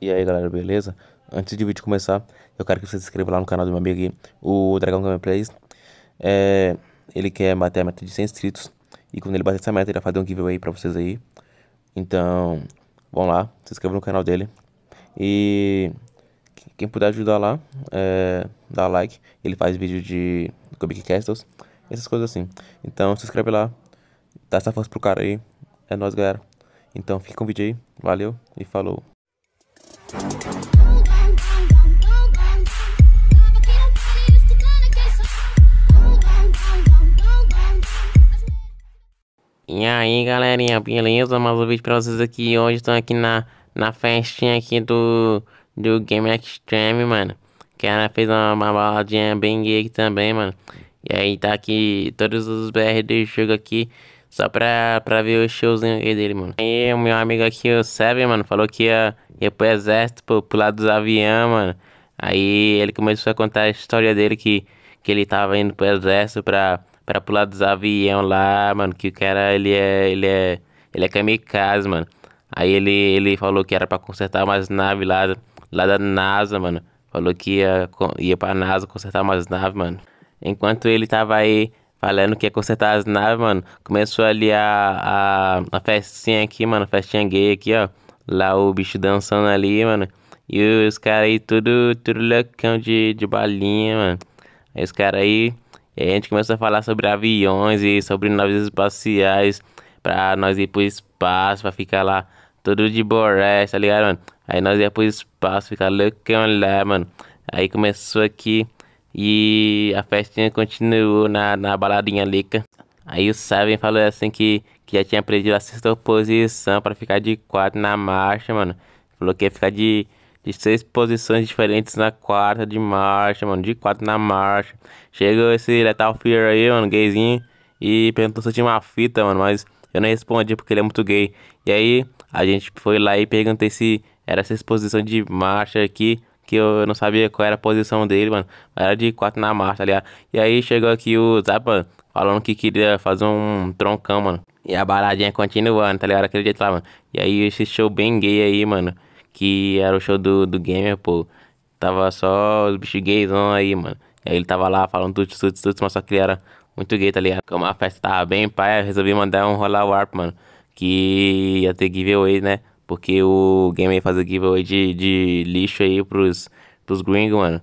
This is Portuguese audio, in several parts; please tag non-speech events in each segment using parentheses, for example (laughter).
E aí galera, beleza? Antes de o vídeo começar, eu quero que você se inscreva lá no canal do meu amigo aqui, o Dragão Gameplays. É, ele quer bater a meta de 100 inscritos. E quando ele bater essa meta, ele vai fazer um giveaway pra vocês aí. Então, vão lá, se inscreva no canal dele. E quem puder ajudar lá, é, dá like. Ele faz vídeo de Cubic Castles, essas coisas assim. Então, se inscreve lá, dá essa força pro cara aí. É nóis, galera. Então, fica com o vídeo aí. Valeu e falou. E aí galerinha, beleza? Mais um vídeo pra vocês aqui hoje, estou aqui na, na festinha aqui do, do Game Extreme, mano Que ela fez uma, uma baladinha bem gay aqui também, mano E aí tá aqui todos os BR do jogo aqui só pra, pra ver o showzinho dele, mano. aí o meu amigo aqui, o Seven, mano, falou que ia, ia pro exército, pro, pro lado dos aviões, mano. Aí ele começou a contar a história dele que, que ele tava indo pro exército pra, pra pular dos aviões lá, mano. Que o cara, ele é, ele é, ele é kamikaze, mano. Aí ele, ele falou que era pra consertar umas naves lá, lá da NASA, mano. Falou que ia, ia pra NASA consertar umas naves, mano. Enquanto ele tava aí falando que ia é consertar as naves, mano. Começou ali a, a, a festinha aqui, mano, festinha gay aqui, ó. Lá o bicho dançando ali, mano. E os caras aí tudo, tudo loucão de, de balinha, mano. Aí os caras aí, a gente começou a falar sobre aviões e sobre naves espaciais. Pra nós ir pro espaço, pra ficar lá todo de boré, tá ligado, mano? Aí nós ia pro espaço, ficar loucão lá, mano. Aí começou aqui e a festinha continuou na, na baladinha Lica. Aí o Seven falou assim que, que já tinha perdido a sexta posição para ficar de quatro na marcha, mano. Falou que ia ficar de, de seis posições diferentes na quarta de marcha, mano. De quatro na marcha. Chegou esse Letal Fear aí, mano, gayzinho. E perguntou se eu tinha uma fita, mano. Mas eu não respondi porque ele é muito gay. E aí a gente foi lá e perguntei se era essa posição de marcha aqui que eu não sabia qual era a posição dele, mano. Era de quatro na marcha, aliás. Tá e aí chegou aqui o Zap, mano, falando que queria fazer um troncão, mano. E a baladinha continuando, tá ligado? Aquele jeito lá, mano. E aí esse show bem gay aí, mano. Que era o show do, do gamer, pô. Tava só os bichos gaysão aí, mano. E aí ele tava lá falando tudo tudo tudo mas só que ele era muito gay, tá ligado? Como a festa tava bem pai, eu resolvi mandar um rolar warp, mano. Que ia ter giveaway, né? Porque o game aí faz o giveaway de, de lixo aí pros, pros gringos, mano.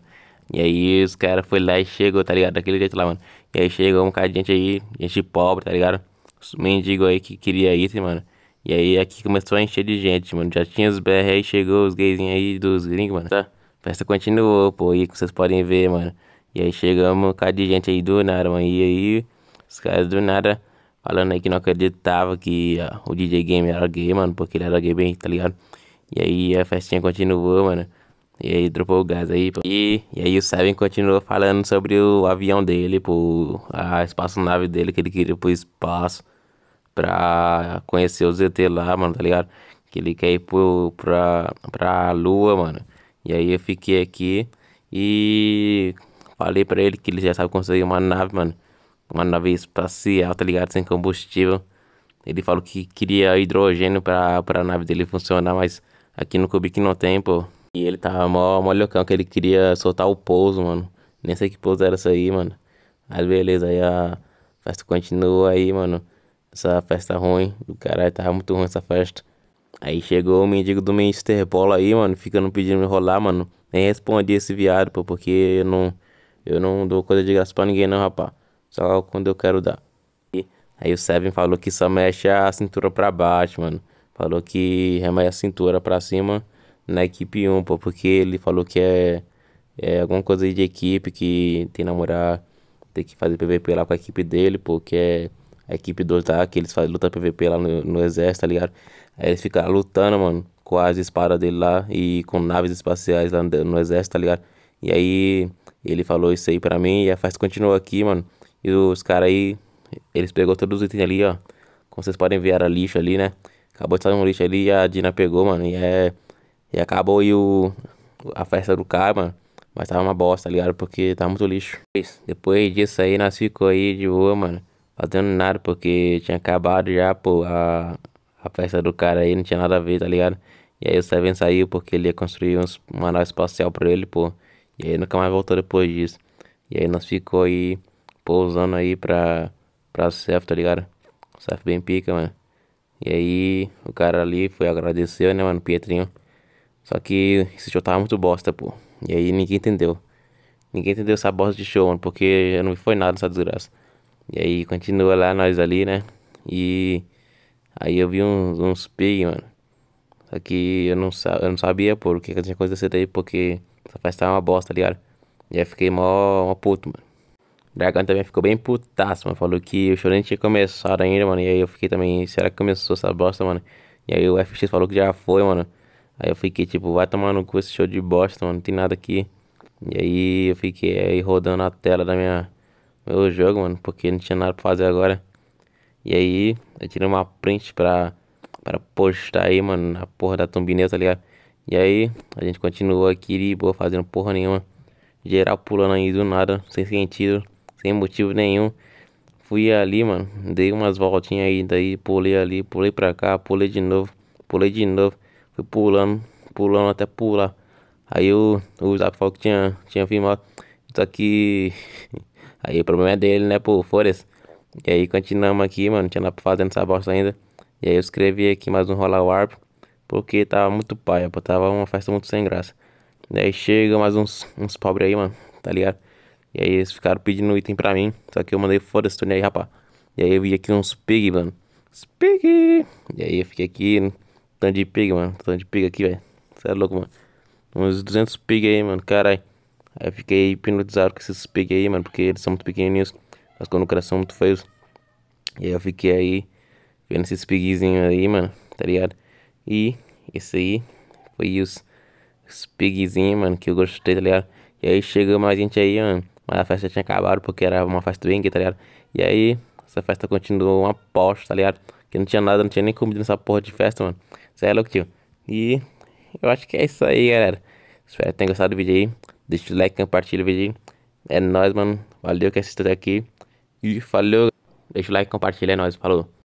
E aí os caras foi lá e chegou, tá ligado? Daquele jeito lá, mano. E aí chegou um cara de gente aí, gente pobre, tá ligado? Os mendigos aí que queria item, mano. E aí aqui começou a encher de gente, mano. Já tinha os BR aí, chegou os gayzinhos aí dos gringos, mano. Tá? festa continuou, pô, aí que vocês podem ver, mano. E aí chegamos um cara de gente aí do nada, mano. E aí os caras do nada falando aí que não acreditava que uh, o DJ Game era gay, mano, porque ele era gay bem, tá ligado? E aí a festinha continuou, mano. E aí dropou o gás aí, pô. E, e aí o Seven continuou falando sobre o avião dele, pô, a espaçonave dele que ele queria pro espaço pra conhecer os ET lá, mano, tá ligado? Que ele quer ir pro, pra, pra lua, mano. E aí eu fiquei aqui e falei pra ele que ele já sabe construir uma nave, mano uma nave espacial, tá ligado? Sem combustível. Ele falou que queria hidrogênio pra, pra nave dele funcionar, mas aqui no Kubik não tem, pô. E ele tava mó, mó loucão, que ele queria soltar o pouso, mano. Nem sei que pouso era isso aí, mano. Mas beleza, aí a festa continua aí, mano. Essa festa ruim, do caralho, tava muito ruim essa festa. Aí chegou o mendigo do Mr. Polo aí, mano, ficando pedindo me rolar, mano. Nem respondi esse viado, pô, porque eu não, eu não dou coisa de graça pra ninguém, não, rapá. Só quando eu quero dar. E aí o Seven falou que só mexe a cintura pra baixo, mano. Falou que remexe a cintura pra cima na equipe 1, pô. Porque ele falou que é, é alguma coisa de equipe que tem namorar, tem que fazer PVP lá com a equipe dele, porque é a equipe 2 tá, que eles fazem luta PVP lá no, no exército, tá ligado? Aí eles ficam lutando, mano, com as espadas dele lá e com naves espaciais lá no, no exército, tá ligado? E aí ele falou isso aí pra mim e a festa continuou aqui, mano. E os caras aí, eles pegou todos os itens ali, ó. Como vocês podem ver, era lixo ali, né? Acabou de sair um lixo ali e a Dina pegou, mano. E é. E acabou aí o. A festa do cara, mano. Mas tava uma bosta, tá ligado? Porque tava tá muito lixo. Depois disso aí, nós ficou aí de boa, mano. Fazendo nada, porque tinha acabado já, pô, a, a festa do cara aí, não tinha nada a ver, tá ligado? E aí o Seven saiu porque ele ia construir uns, uma nave espacial pra ele, pô. E aí nunca mais voltou depois disso. E aí nós ficou aí pousando aí pra, pra surf, tá ligado? Surf bem pica, mano. E aí, o cara ali foi agradecer, né, mano, Pietrinho. Só que esse show tava muito bosta, pô. E aí ninguém entendeu. Ninguém entendeu essa bosta de show, mano, porque não foi nada essa desgraça. E aí continua lá nós ali, né? E aí eu vi uns, uns pig, mano. Só que eu não, eu não sabia, pô, o que, que tinha acontecido aí, porque essa festa tava uma bosta, tá ligado? E aí fiquei mó, mó puto, mano. Dragon também ficou bem putaço, mano. Falou que o show nem tinha começado ainda, mano. E aí eu fiquei também, será que começou essa bosta, mano? E aí o FX falou que já foi, mano. Aí eu fiquei tipo, vai tomar no cu esse show de bosta, mano. Não tem nada aqui. E aí eu fiquei aí é, rodando a tela da minha meu jogo, mano, porque não tinha nada pra fazer agora. E aí eu tirei uma print pra, pra postar aí, mano, na porra da thumbnail, tá ligado? E aí a gente continuou aqui de boa, fazendo porra nenhuma. Geral pulando aí do nada, sem sentido sem motivo nenhum. Fui ali, mano, dei umas voltinhas aí, daí pulei ali, pulei pra cá, pulei de novo, pulei de novo. Fui pulando, pulando até pular. Aí o, o Zap falou que tinha, tinha filmado. Só que. (laughs) Aí o problema é dele, né, pô? flores E aí continuamos aqui, mano. Não tinha nada pra fazer nessa bosta ainda. E aí eu escrevi aqui mais um rolar warp. Porque tava muito paia, pô. Tava uma festa muito sem graça. Daí chega mais uns, uns pobres aí, mano. Tá ligado? E aí eles ficaram pedindo item pra mim. Só que eu mandei fora esse torneio aí, rapá. E aí eu vi aqui uns pig, mano. Uns pig! E aí eu fiquei aqui, tanto de pig, mano. tanto de pig aqui, velho. Você é louco, mano. Uns 200 pig aí, mano. Caralho. Aí eu fiquei hipnotizado com esses pig aí, mano. Porque eles são muito pequenininhos. Mas quando o coração muito feio, E aí eu fiquei aí, vendo esses pigzinhos aí, mano. Tá ligado? E esse aí foi os, os pigzinhos, mano, que eu gostei, tá ligado? E aí chegou mais gente aí, mano. Mas a festa tinha acabado porque era uma festa bem tá ligado? E aí, essa festa continuou uma bosta, tá ligado? Que não tinha nada, não tinha nem comida nessa porra de festa, mano. Você é louco, tio. E eu acho que é isso aí, galera. Espero que tenham gostado do vídeo aí. Deixa o like, compartilha o vídeo aí. É nóis, mano. Valeu que assistiu até aqui. E falou. Deixa o like, compartilha. É nóis. Falou.